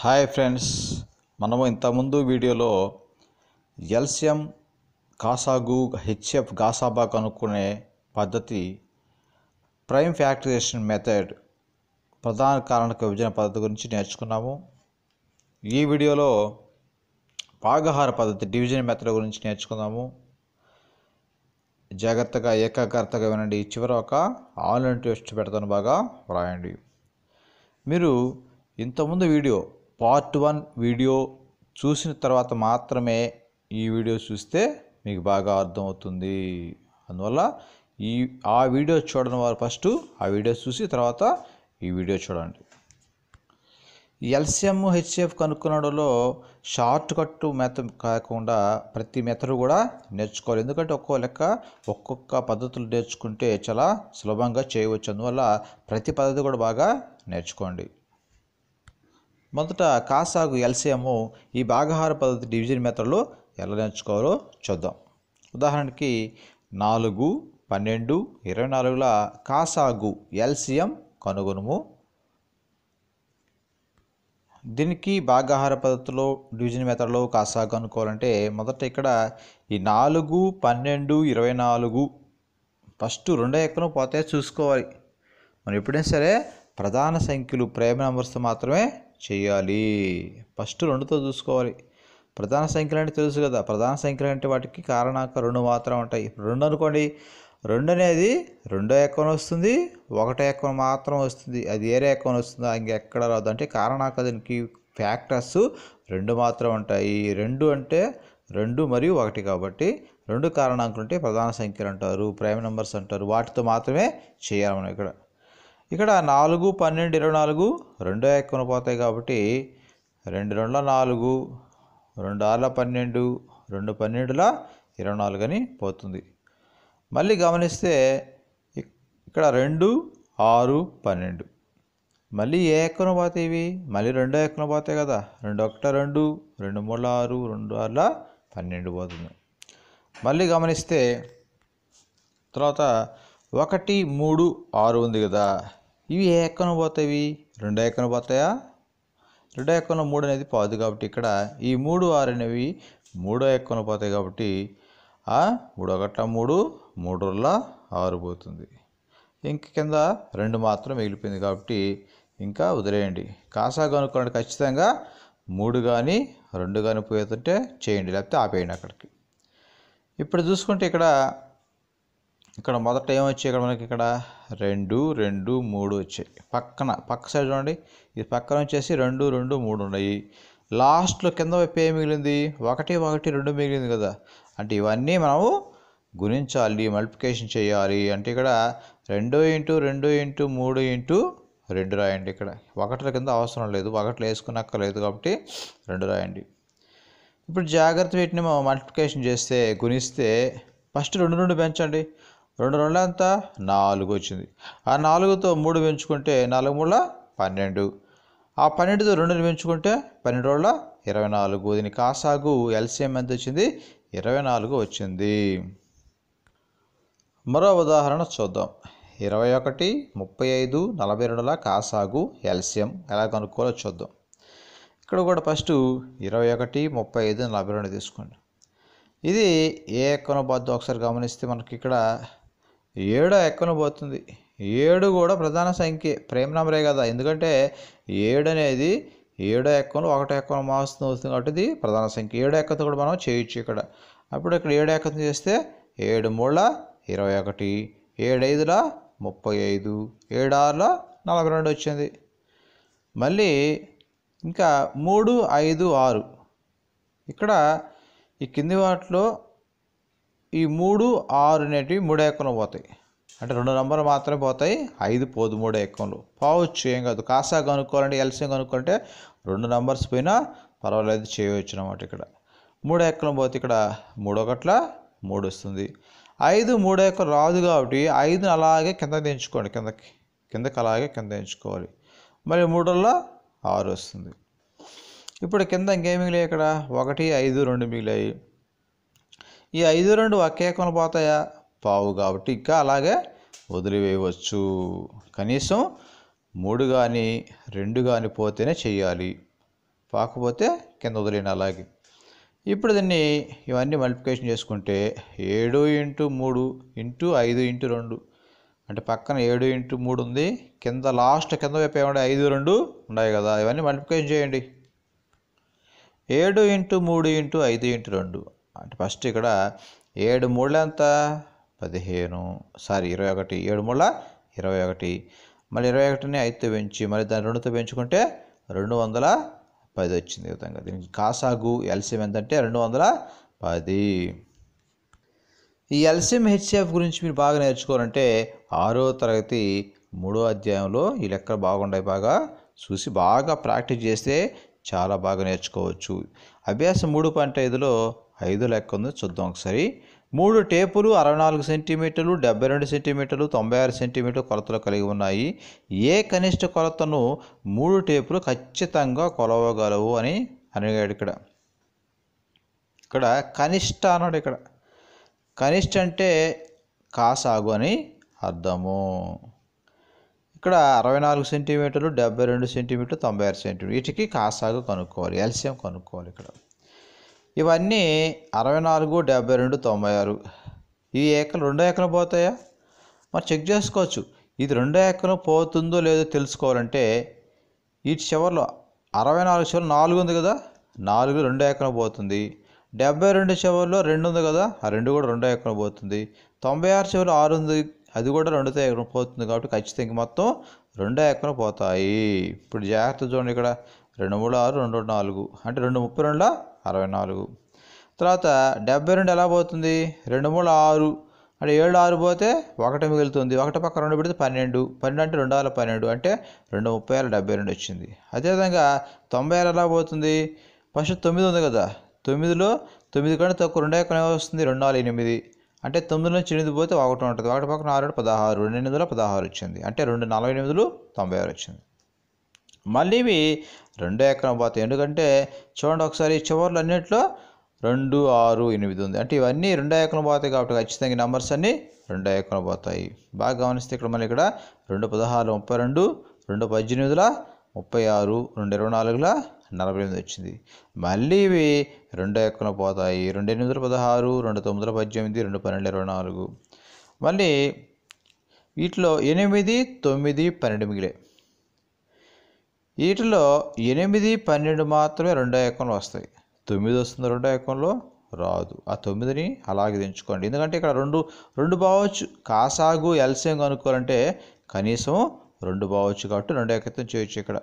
hi friends మనము ఇంతకుముందు వీడియోలో ఎల్సియం కాసాగు హెచ్ఎఫ్ గాసాబా కనుక్కునే పద్ధతి ప్రైమ్ ఫ్యాక్టరేషన్ మెథడ్ ప్రధాన కారణక విభజన పద్ధతి గురించి నేర్చుకున్నాము ఈ వీడియోలో పాగహార పద్ధతి డివిజన్ మెథడ్ గురించి నేర్చుకుందాము జాగ్రత్తగా ఏకాగ్రతగా వినండి చివర ఒక ఆన్లైన్ టెస్ట్ పెడతాను బాగా వ్రాయండి మీరు ఇంతకుముందు వీడియో పార్ట్ వన్ వీడియో చూసిన తర్వాత మాత్రమే ఈ వీడియో చూస్తే మీకు బాగా అర్థమవుతుంది అందువల్ల ఈ ఆ వీడియో చూడడం వారు ఫస్ట్ ఆ వీడియో చూసి తర్వాత ఈ వీడియో చూడండి ఎల్సిఎం హెచ్సిఎఫ్ కనుక్కునడంలో షార్ట్ కట్ మెథ కాకుండా ప్రతి మెథడ్ కూడా నేర్చుకోవాలి ఎందుకంటే ఒక్కో లెక్క ఒక్కొక్క పద్ధతులు నేర్చుకుంటే చాలా సులభంగా చేయవచ్చు అందువల్ల ప్రతి పద్ధతి కూడా బాగా నేర్చుకోండి మొదట కాసాగు ఎల్సిఎము ఈ భాగాహార పద్ధతి డివిజన్ మెథడ్లో ఎలా నేర్చుకోవాలో చూద్దాం ఉదాహరణకి నాలుగు పన్నెండు ఇరవై నాలుగుల కాసాగు ఎల్సిఎం కనుగొనుము దీనికి భాగాహార పద్ధతిలో డివిజన్ మెథడ్లో కాసాగు అనుకోవాలంటే మొదట ఇక్కడ ఈ నాలుగు పన్నెండు ఇరవై నాలుగు ఫస్ట్ రెండో ఎక్కడం పోతే చూసుకోవాలి మనం ఎప్పుడైనా సరే ప్రధాన సంఖ్యలు ప్రేమ నెంబర్స్తో మాత్రమే చేయాలి ఫస్ట్ రెండుతో చూసుకోవాలి ప్రధాన సంఖ్యలు అంటే తెలుసు కదా ప్రధాన సంఖ్యలు అంటే వాటికి కారణాక రెండు మాత్రం ఉంటాయి రెండు అనుకోండి రెండు అనేది రెండో ఎక్కన వస్తుంది ఒకటో ఎక్కువ మాత్రం వస్తుంది అది ఏరే వస్తుందో వస్తుందా ఎక్కడ రాదు అంటే కారణాక దీనికి ఫ్యాక్టర్స్ రెండు మాత్రం ఉంటాయి రెండు అంటే రెండు మరియు ఒకటి కాబట్టి రెండు కారణాంకులు ఉంటే ప్రధాన సంఖ్యలు అంటారు ప్రైమ్ నెంబర్స్ అంటారు వాటితో మాత్రమే చేయాలి మనం ఇక్కడ ఇక్కడ నాలుగు పన్నెండు ఇరవై నాలుగు రెండో ఎక్కువ పోతాయి కాబట్టి రెండు రెండుల నాలుగు రెండు ఆరుల పన్నెండు రెండు పన్నెండుల ఇరవై నాలుగు అని పోతుంది మళ్ళీ గమనిస్తే ఇక్కడ రెండు ఆరు పన్నెండు మళ్ళీ ఏ ఎక్కువ పోతాయి ఇవి మళ్ళీ రెండో ఎక్కన పోతాయి కదా రెండు ఒకట రెండు రెండు మూడు ఆరు రెండు ఆరుల పన్నెండు పోతుంది మళ్ళీ గమనిస్తే తర్వాత ఒకటి మూడు ఆరు ఉంది కదా ఇవి ఏ ఎక్కను పోతాయి రెండో ఎక్కన పోతాయా రెండో ఎక్కన మూడు అనేది పాదు కాబట్టి ఇక్కడ ఈ మూడు ఆరు అనేవి మూడో ఎక్కన పోతాయి కాబట్టి ఆ మూడు ఒకట మూడు మూడు రోజుల ఆరు పోతుంది ఇంక కింద రెండు మాత్రం మిగిలిపోయింది కాబట్టి ఇంకా వదిలేయండి కాసా కనుక్కోండి ఖచ్చితంగా మూడు కానీ రెండు కానీ పోతుంటే చేయండి లేకపోతే ఆపేయండి అక్కడికి ఇప్పుడు చూసుకుంటే ఇక్కడ ఇక్కడ మొదట ఏమొచ్చాయి ఇక్కడ మనకి ఇక్కడ రెండు రెండు మూడు వచ్చాయి పక్కన పక్క సైడ్ చూడండి ఇది పక్కన వచ్చేసి రెండు రెండు మూడు ఉన్నాయి లాస్ట్లో కింద వైపు ఏం మిగిలింది ఒకటి ఒకటి రెండు మిగిలింది కదా అంటే ఇవన్నీ మనము గుణించాలి మల్టిప్లికేషన్ చేయాలి అంటే ఇక్కడ రెండు ఇంటూ రెండు ఇంటూ మూడు ఇంటూ రెండు రాయండి ఇక్కడ ఒకటి కింద అవసరం లేదు ఒకటి వేసుకున్నాక లేదు కాబట్టి రెండు రాయండి ఇప్పుడు జాగ్రత్త వీటిని మల్టిప్లికేషన్ చేస్తే గుణిస్తే ఫస్ట్ రెండు రెండు పెంచండి రెండు రెండు ఎంత నాలుగు వచ్చింది ఆ నాలుగుతో మూడు పెంచుకుంటే నాలుగు మూడు పన్నెండు ఆ పన్నెండుతో రెండుని పెంచుకుంటే పన్నెండు రోజుల ఇరవై నాలుగు దీని కాసాగు ఎల్సిఎం ఎంత వచ్చింది ఇరవై నాలుగు వచ్చింది మరో ఉదాహరణ చూద్దాం ఇరవై ఒకటి ముప్పై ఐదు నలభై రెండుల కాసాగు ఎల్సిఎం ఎలా కనుక్కోవాలో చూద్దాం ఇక్కడ కూడా ఫస్ట్ ఇరవై ఒకటి ముప్పై ఐదు నలభై రెండు తీసుకోండి ఇది ఏ అనుపాతం ఒకసారి గమనిస్తే మనకి ఇక్కడ ఏడు ఎక్కను పోతుంది ఏడు కూడా ప్రధాన సంఖ్య ప్రేమ నంబరే కదా ఎందుకంటే ఏడు అనేది ఏడో ఎక్కను ఒకటో ఎక్కను మాస్తుంది అవుతుంది కాబట్టి ఇది ప్రధాన సంఖ్య ఏడో ఎక్కతో కూడా మనం చేయొచ్చు ఇక్కడ అప్పుడు ఇక్కడ ఏడు ఎక్కతం చేస్తే ఏడు మూడుల ఇరవై ఒకటి ఏడైదుల ముప్పై ఐదు ఆరుల నలభై రెండు వచ్చింది మళ్ళీ ఇంకా మూడు ఐదు ఆరు ఇక్కడ ఈ కింది వాటిలో ఈ మూడు ఆరు అనేటివి మూడో ఎక్కను పోతాయి అంటే రెండు నంబర్లు మాత్రమే పోతాయి ఐదు పోదు మూడో ఎక్కలు పోవచ్చు ఏం కాదు కాసా కనుక్కోవాలంటే ఎల్సీఎం కనుక్కుంటే రెండు నంబర్స్ పోయినా పర్వాలేదు చేయవచ్చు అనమాట ఇక్కడ మూడో ఎక్కలం పోతే ఇక్కడ మూడో ఒకట్ల మూడు వస్తుంది ఐదు మూడో ఎక్క రాదు కాబట్టి ఐదుని అలాగే కింద దించుకోండి కిందకి కిందకి అలాగే కింద ఎంచుకోవాలి మరి మూడల్లో ఆరు వస్తుంది ఇప్పుడు కింద ఇంకేమి మిగిలాయి ఇక్కడ ఒకటి ఐదు రెండు మిగిలాయి ఈ ఐదు రెండు ఒకే కొనబోతాయా పావు కాబట్టి ఇంకా అలాగే వదిలివేయవచ్చు కనీసం మూడు కానీ రెండు కానీ పోతేనే చేయాలి పాకపోతే కింద వదిలేను అలాగే ఇప్పుడు దీన్ని ఇవన్నీ మల్టిప్లికేషన్ చేసుకుంటే ఏడు ఇంటూ మూడు ఇంటూ ఐదు ఇంటూ రెండు అంటే పక్కన ఏడు ఇంటూ మూడు ఉంది కింద లాస్ట్ కింద వైపు ఏమంటే ఐదు రెండు ఉన్నాయి కదా ఇవన్నీ మల్టిప్లికేషన్ చేయండి ఏడు ఇంటూ మూడు ఇంటూ ఐదు ఇంటూ రెండు అంటే ఫస్ట్ ఇక్కడ ఏడు మూడు ఎంత పదిహేను సారీ ఇరవై ఒకటి ఏడు మూళ్ళ ఇరవై ఒకటి మళ్ళీ ఇరవై ఒకటిని ఐదుతో పెంచి మళ్ళీ దాన్ని రెండుతో పెంచుకుంటే రెండు వందల పది వచ్చింది విధంగా దీనికి కాసాగు ఎల్సిఎం ఎంతంటే రెండు వందల పది ఈ ఎల్సిఎం హెచ్సిఎఫ్ గురించి మీరు బాగా నేర్చుకోవాలంటే ఆరో తరగతి మూడో అధ్యాయంలో ఈ లెక్కలు బాగుండే బాగా చూసి బాగా ప్రాక్టీస్ చేస్తే చాలా బాగా నేర్చుకోవచ్చు అభ్యాసం మూడు పాయింట్ ఐదులో ఐదు లెక్క ఉంది చూద్దాం ఒకసారి మూడు టేపులు అరవై నాలుగు సెంటీమీటర్లు డెబ్బై రెండు సెంటీమీటర్లు తొంభై ఆరు సెంటీమీటర్ కొలతలు కలిగి ఉన్నాయి ఏ కనిష్ట కొలతను మూడు టేపులు ఖచ్చితంగా కొలవగలవు అని అడిగాడు ఇక్కడ ఇక్కడ కనిష్ట అన్నాడు ఇక్కడ కనిష్ట అంటే కాసాగు అని అర్థము ఇక్కడ అరవై నాలుగు సెంటీమీటర్లు డెబ్బై రెండు సెంటీమీటర్లు తొంభై ఆరు సెంటీమీటర్ వీటికి కాసాగు కనుక్కోవాలి ఎల్సియం కనుక్కోవాలి ఇక్కడ ఇవన్నీ అరవై నాలుగు డెబ్బై రెండు తొంభై ఆరు ఈ ఏకలు రెండో ఏకలు పోతాయా మరి చెక్ చేసుకోవచ్చు ఇది రెండో ఏకలు పోతుందో లేదో తెలుసుకోవాలంటే ఈ చివరిలో అరవై నాలుగు చివరిలో నాలుగు ఉంది కదా నాలుగు రెండో ఏకలు పోతుంది డెబ్బై రెండు చివరిలో రెండు ఉంది కదా ఆ రెండు కూడా రెండో ఎకరం పోతుంది తొంభై ఆరు చివరిలో ఆరు ఉంది అది కూడా రెండో ఎకరం పోతుంది కాబట్టి ఖచ్చితంగా మొత్తం రెండో ఎకరం పోతాయి ఇప్పుడు జాగ్రత్త చూడండి ఇక్కడ రెండు మూడు ఆరు రెండు నాలుగు అంటే రెండు ముప్పై రెండులో అరవై నాలుగు తర్వాత డెబ్బై రెండు ఎలా పోతుంది రెండు మూడు ఆరు అంటే ఏడు ఆరు పోతే ఒకటి మిగులుతుంది ఒకటి పక్క రెండు పెడితే పన్నెండు పన్నెండు అంటే రెండు వందల పన్నెండు అంటే రెండు ముప్పై వేల డెబ్బై రెండు వచ్చింది అదేవిధంగా తొంభై ఆరు ఎలా పోతుంది ఫస్ట్ తొమ్మిది ఉంది కదా తొమ్మిదిలో తొమ్మిది కంటే తక్కువ రెండు ఎక్కడ వస్తుంది రెండు నాలుగు ఎనిమిది అంటే తొమ్మిది నుంచి ఎనిమిది పోతే ఒకటి ఉంటుంది ఒకటి పక్కన ఆరు పదహారు రెండు ఎనిమిదిలో పదహారు వచ్చింది అంటే రెండు నలభై ఎనిమిదిలు తొంభై ఆరు వచ్చింది మళ్ళీ ఇవి రెండో ఎకరం పోతాయి ఎందుకంటే చూడండి ఒకసారి చివర్లు అన్నింటిలో రెండు ఆరు ఎనిమిది ఉంది అంటే ఇవన్నీ రెండో ఎకరం పోతాయి కాబట్టి ఖచ్చితంగా నెంబర్స్ అన్నీ రెండో ఎకరం పోతాయి బాగా గమనిస్తే ఇక్కడ మళ్ళీ ఇక్కడ రెండు పదహారు ముప్పై రెండు రెండు పద్దెనిమిదిల ముప్పై ఆరు రెండు ఇరవై నాలుగుల నలభై ఎనిమిది వచ్చింది మళ్ళీ ఇవి రెండు ఎకరం పోతాయి రెండు ఎనిమిది పదహారు రెండు తొమ్మిది పద్దెనిమిది రెండు పన్నెండు ఇరవై నాలుగు మళ్ళీ వీటిలో ఎనిమిది తొమ్మిది పన్నెండు మిగిలే వీటిలో ఎనిమిది పన్నెండు మాత్రమే రెండో ఏకంలో వస్తాయి తొమ్మిది వస్తుంది రెండో ఏకంలో రాదు ఆ తొమ్మిదిని అలాగే దించుకోండి ఎందుకంటే ఇక్కడ రెండు రెండు బావచ్చు కాసాగు ఎల్సియం కనుక్కోవాలంటే కనీసం రెండు బావచ్చు కాబట్టి రెండు ఏకత్వం చేయొచ్చు ఇక్కడ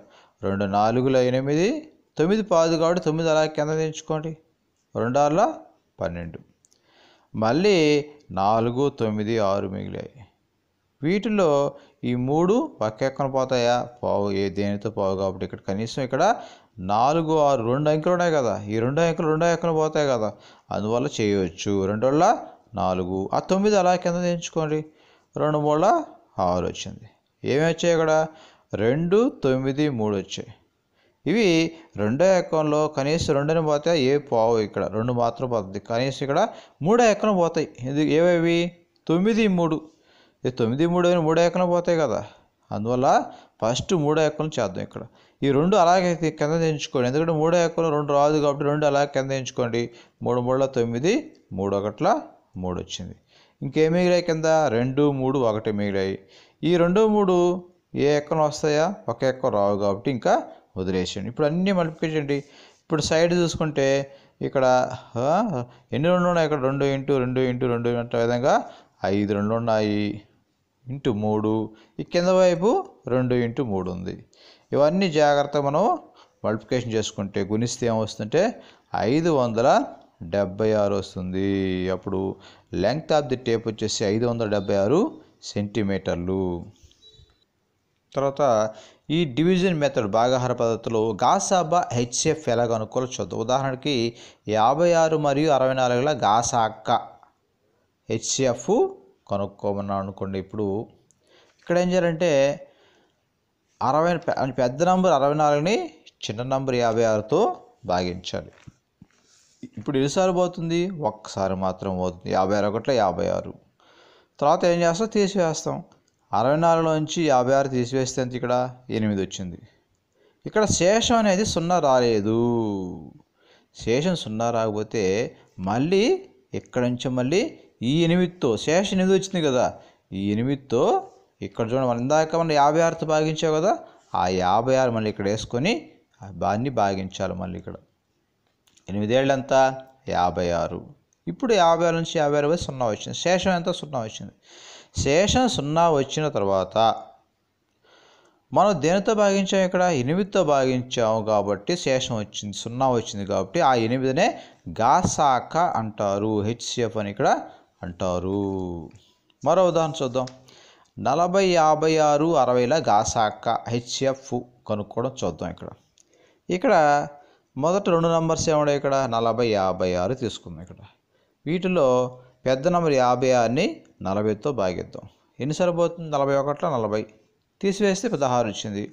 రెండు నాలుగుల ఎనిమిది తొమ్మిది పాదు కాబట్టి తొమ్మిది అలాగే కింద దించుకోండి రెండు ఆరుల పన్నెండు మళ్ళీ నాలుగు తొమ్మిది ఆరు మిగిలాయి వీటిలో ఈ మూడు పక్కెక్కన పోతాయా పావు ఏ దేనితో పావు కాబట్టి ఇక్కడ కనీసం ఇక్కడ నాలుగు ఆరు రెండు అంకెలు ఉన్నాయి కదా ఈ రెండు అంకెలు రెండో ఎక్కన పోతాయి కదా అందువల్ల చేయవచ్చు రెండు వల్ల నాలుగు ఆ తొమ్మిది అలా కింద ఎంచుకోండి రెండు మూడు ఆరు వచ్చింది ఏమి వచ్చాయి ఇక్కడ రెండు తొమ్మిది మూడు వచ్చాయి ఇవి రెండో ఎకంలో కనీసం రెండున పోతాయి ఏ పావు ఇక్కడ రెండు మాత్రం పోతుంది కనీసం ఇక్కడ మూడో ఎకరం పోతాయి ఇది ఏవేవి తొమ్మిది మూడు తొమ్మిది మూడు అయిన మూడు ఎకరం పోతాయి కదా అందువల్ల ఫస్ట్ మూడో ఏకలు చేద్దాం ఇక్కడ ఈ రెండు అలాగే కింద తెంచుకోండి ఎందుకంటే మూడో ఎకరం రెండు రాదు కాబట్టి రెండు అలాగే కింద ఎంచుకోండి మూడు మూడుల తొమ్మిది మూడు ఒకట్ల మూడు వచ్చింది ఇంకేం మిగిలాయి కింద రెండు మూడు ఒకటి మిగిలాయి ఈ రెండు మూడు ఏ ఎక్కన వస్తాయా ఒక ఎక్క రావు కాబట్టి ఇంకా వదిలేసేయండి ఇప్పుడు అన్నీ మల్టిప్లికేషన్ ఇప్పుడు సైడ్ చూసుకుంటే ఇక్కడ ఎన్ని రెండు ఉన్నాయి ఇక్కడ రెండు ఇంటూ రెండు ఇంటూ రెండు విధంగా ఐదు రెండు ఉన్నాయి ఇంటూ మూడు ఈ కింద వైపు రెండు ఇంటూ మూడు ఉంది ఇవన్నీ జాగ్రత్త మనం మల్టిప్లికేషన్ చేసుకుంటే గుణిస్తే ఏమొస్తుంటే ఐదు వందల డెబ్బై ఆరు వస్తుంది అప్పుడు లెంగ్త్ ఆఫ్ ది టేప్ వచ్చేసి ఐదు వందల డెబ్బై ఆరు సెంటీమీటర్లు తర్వాత ఈ డివిజన్ మెథడ్ భాగాహార పద్ధతిలో గాసాబా హెచ్ఎఫ్ ఎలా కనుక్కోవాలో చూద్దాం ఉదాహరణకి యాభై ఆరు మరియు అరవై నాలుగుల గాసాక్క హెచ్ఎఫ్ కనుక్కోమన్నా అనుకోండి ఇప్పుడు ఇక్కడ ఏం చేయాలంటే అరవై పెద్ద నంబర్ అరవై నాలుగుని చిన్న నంబర్ యాభై ఆరుతో భాగించాలి ఇప్పుడు ఎన్నిసార్లు పోతుంది ఒక్కసారి మాత్రం పోతుంది యాభై ఆరు ఒకటిలో యాభై ఆరు తర్వాత ఏం చేస్తాం తీసివేస్తాం అరవై నుంచి యాభై ఆరు తీసివేస్తే ఎంత ఇక్కడ ఎనిమిది వచ్చింది ఇక్కడ శేషం అనేది సున్నా రాలేదు శేషం సున్నా రాకపోతే మళ్ళీ ఇక్కడ నుంచి మళ్ళీ ఈ ఎనిమిదితో శేష ఎనిమిది వచ్చింది కదా ఈ ఎనిమిదితో ఇక్కడ చూడండి మనం ఇందాక మనం యాభై ఆరుతో భాగించావు కదా ఆ యాభై ఆరు మళ్ళీ ఇక్కడ వేసుకొని ఆ భాగించాలి మళ్ళీ ఇక్కడ ఎనిమిదేళ్ళు ఎంత యాభై ఆరు ఇప్పుడు యాభై ఆరు నుంచి యాభై ఆరు సున్నా వచ్చింది శేషం ఎంత సున్నా వచ్చింది శేషం సున్నా వచ్చిన తర్వాత మనం దేనితో భాగించాం ఇక్కడ ఎనిమిదితో భాగించాము కాబట్టి శేషం వచ్చింది సున్నా వచ్చింది కాబట్టి ఆ ఎనిమిదినే గాసాక అంటారు హెచ్సిఎఫ్ అని ఇక్కడ అంటారు మరో ఉదాహరణ చూద్దాం నలభై యాభై ఆరు అరవైల గాసాక్క హెచ్ఎఫ్ కనుక్కోవడం చూద్దాం ఇక్కడ ఇక్కడ మొదట రెండు నెంబర్స్ ఏమడా ఇక్కడ నలభై యాభై ఆరు తీసుకుందాం ఇక్కడ వీటిలో పెద్ద నెంబర్ యాభై ఆరుని నలభైతో భాగిద్దాం ఎన్ని సరిపోతుంది నలభై ఒకట్ల నలభై తీసివేస్తే పదహారు వచ్చింది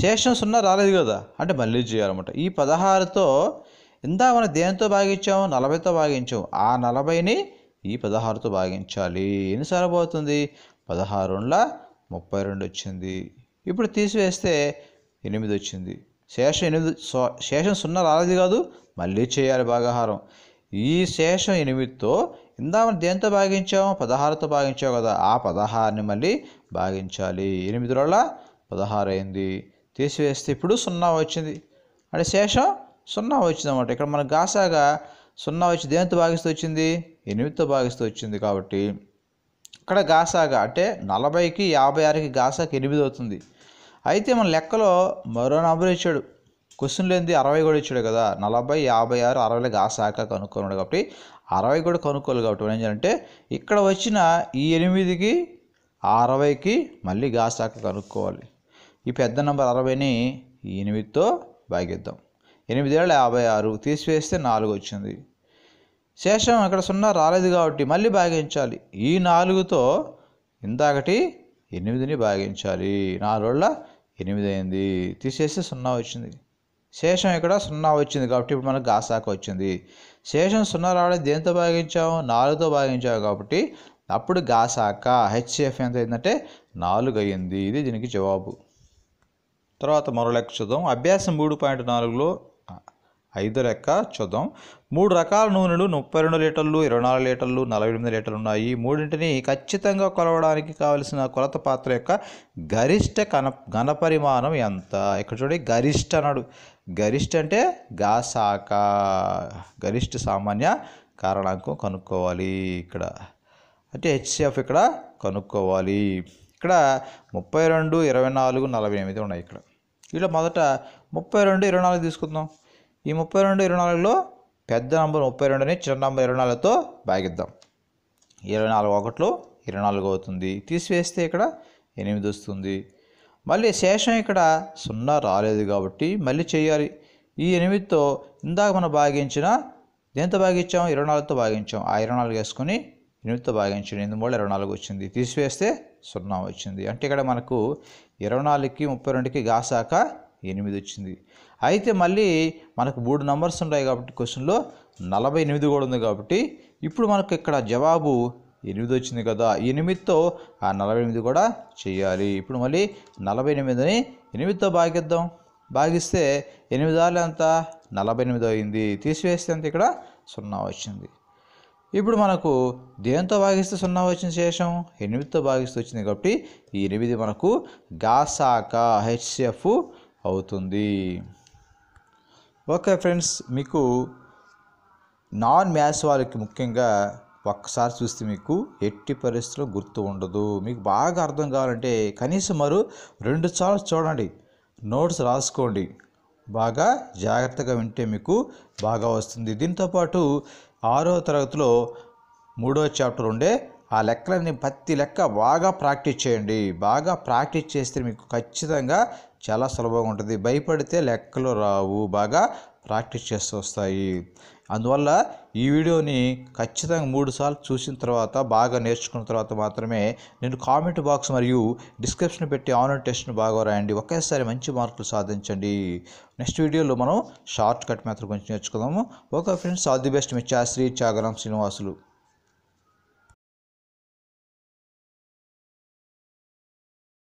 శేషం సున్నా రాలేదు కదా అంటే మళ్ళీ చేయాలన్నమాట ఈ పదహారుతో ఇందా మనం దేనితో భాగించాము నలభైతో భాగించాము ఆ నలభైని ఈ పదహారుతో భాగించాలి ఎన్నిసార్లు పోతుంది పదహారుల ముప్పై రెండు వచ్చింది ఇప్పుడు తీసివేస్తే ఎనిమిది వచ్చింది శేషం ఎనిమిది శేషం సున్నా రాలేదు కాదు మళ్ళీ చేయాలి భాగాహారం ఈ శేషం ఎనిమిదితో ఇందాక దేంతో భాగించాము పదహారుతో భాగించావు కదా ఆ పదహారుని మళ్ళీ భాగించాలి ఎనిమిది రోజుల పదహారు అయింది తీసివేస్తే ఇప్పుడు సున్నా వచ్చింది అంటే శేషం సున్నా వచ్చింది అనమాట ఇక్కడ మనకు గాసాగా సున్నా వచ్చి దేనితో భాగిస్తూ వచ్చింది ఎనిమిదితో భాగిస్తూ వచ్చింది కాబట్టి ఇక్కడ గాసాగా అంటే నలభైకి యాభై ఆరుకి గాసాకి ఎనిమిది అవుతుంది అయితే మన లెక్కలో మరో నంబర్ ఇచ్చాడు క్వశ్చన్ లేనిది అరవై కూడా ఇచ్చాడు కదా నలభై యాభై ఆరు అరవైలో గాసాక కనుక్కున్నాడు కాబట్టి అరవై కూడా కనుక్కోవాలి కాబట్టి ఏం చేయాలంటే ఇక్కడ వచ్చిన ఈ ఎనిమిదికి అరవైకి మళ్ళీ గాసాక కనుక్కోవాలి ఈ పెద్ద నెంబర్ అరవైని ఎనిమిదితో భాగిద్దాం ఎనిమిదేళ్ళ యాభై ఆరు తీసివేస్తే నాలుగు వచ్చింది శేషం అక్కడ సున్నా రాలేదు కాబట్టి మళ్ళీ భాగించాలి ఈ నాలుగుతో ఇందాకటి ఎనిమిదిని భాగించాలి నాలుగోళ్ళ ఎనిమిది అయింది తీసేస్తే సున్నా వచ్చింది శేషం ఇక్కడ సున్నా వచ్చింది కాబట్టి ఇప్పుడు మనకు గాసాక వచ్చింది శేషం సున్నా రావడం దేంతో భాగించాము నాలుగుతో భాగించాము కాబట్టి అప్పుడు గాసాక హెచ్సిఎఫ్ ఎంత అయిందంటే నాలుగు అయ్యింది ఇది దీనికి జవాబు తర్వాత మరో లెక్క చూద్దాం అభ్యాసం మూడు పాయింట్ నాలుగులో ఐదు లెక్క చూద్దాం మూడు రకాల నూనెలు ముప్పై రెండు లీటర్లు ఇరవై నాలుగు లీటర్లు నలభై ఎనిమిది లీటర్లు ఉన్నాయి మూడింటిని ఖచ్చితంగా కొలవడానికి కావలసిన కొలత పాత్ర యొక్క గరిష్ట కన పరిమాణం ఎంత ఇక్కడ చూడండి గరిష్ట అన్నాడు గరిష్ట అంటే గాసాక గరిష్ట సామాన్య కారణాంకం కనుక్కోవాలి ఇక్కడ అంటే హెచ్సిఎఫ్ ఇక్కడ కనుక్కోవాలి ఇక్కడ ముప్పై రెండు ఇరవై నాలుగు నలభై ఎనిమిది ఉన్నాయి ఇక్కడ ఇలా మొదట ముప్పై రెండు ఇరవై నాలుగు తీసుకుందాం ఈ ముప్పై రెండు ఇరవై నాలుగులో పెద్ద నంబర్ ముప్పై రెండుని చిన్న నంబర్ ఇరవై నాలుగుతో భాగిద్దాం ఇరవై నాలుగు ఒకటిలో ఇరవై నాలుగు అవుతుంది తీసివేస్తే ఇక్కడ ఎనిమిది వస్తుంది మళ్ళీ శేషం ఇక్కడ సున్నా రాలేదు కాబట్టి మళ్ళీ చేయాలి ఈ ఎనిమిదితో ఇందాక మనం భాగించిన దేంతో భాగించాం ఇరవై నాలుగుతో భాగించాం ఆ ఇరవై నాలుగు వేసుకొని ఎనిమిదితో భాగించాం ఎనిమిది మూడు ఇరవై నాలుగు వచ్చింది తీసివేస్తే సున్నా వచ్చింది అంటే ఇక్కడ మనకు ఇరవై నాలుగుకి ముప్పై రెండుకి గాసాక ఎనిమిది వచ్చింది అయితే మళ్ళీ మనకు మూడు నంబర్స్ ఉంటాయి కాబట్టి క్వశ్చన్లో నలభై ఎనిమిది కూడా ఉంది కాబట్టి ఇప్పుడు మనకు ఇక్కడ జవాబు ఎనిమిది వచ్చింది కదా ఎనిమిదితో ఆ నలభై ఎనిమిది కూడా చేయాలి ఇప్పుడు మళ్ళీ నలభై ఎనిమిదిని ఎనిమిదితో భాగిద్దాం భాగిస్తే ఎనిమిదాలు ఎంత నలభై ఎనిమిది అయింది తీసివేస్తే అంత ఇక్కడ సున్నా వచ్చింది ఇప్పుడు మనకు దేంతో భాగిస్తే సున్నా వచ్చిన శేషం ఎనిమిదితో భాగిస్తే వచ్చింది కాబట్టి ఈ ఎనిమిది మనకు గాసాక హెచ్సిఎఫ్ అవుతుంది ఓకే ఫ్రెండ్స్ మీకు నాన్ మ్యాథ్స్ వాళ్ళకి ముఖ్యంగా ఒక్కసారి చూస్తే మీకు ఎట్టి పరిస్థితుల్లో గుర్తు ఉండదు మీకు బాగా అర్థం కావాలంటే కనీసం మరో రెండు సార్లు చూడండి నోట్స్ రాసుకోండి బాగా జాగ్రత్తగా వింటే మీకు బాగా వస్తుంది దీంతోపాటు ఆరో తరగతిలో మూడో చాప్టర్ ఉండే ఆ లెక్కలని ప్రతి లెక్క బాగా ప్రాక్టీస్ చేయండి బాగా ప్రాక్టీస్ చేస్తే మీకు ఖచ్చితంగా చాలా సులభంగా ఉంటుంది భయపడితే లెక్కలు రావు బాగా ప్రాక్టీస్ చేస్తూ వస్తాయి అందువల్ల ఈ వీడియోని ఖచ్చితంగా మూడు సార్లు చూసిన తర్వాత బాగా నేర్చుకున్న తర్వాత మాత్రమే నేను కామెంట్ బాక్స్ మరియు డిస్క్రిప్షన్ పెట్టి ఆన్లైన్ టెస్ట్ను బాగా రాయండి ఒకేసారి మంచి మార్కులు సాధించండి నెక్స్ట్ వీడియోలో మనం షార్ట్ కట్ మెథడ్ గురించి నేర్చుకుందాము okay friends all the best మీ శ్రీ చాగరం శ్రీనివాసులు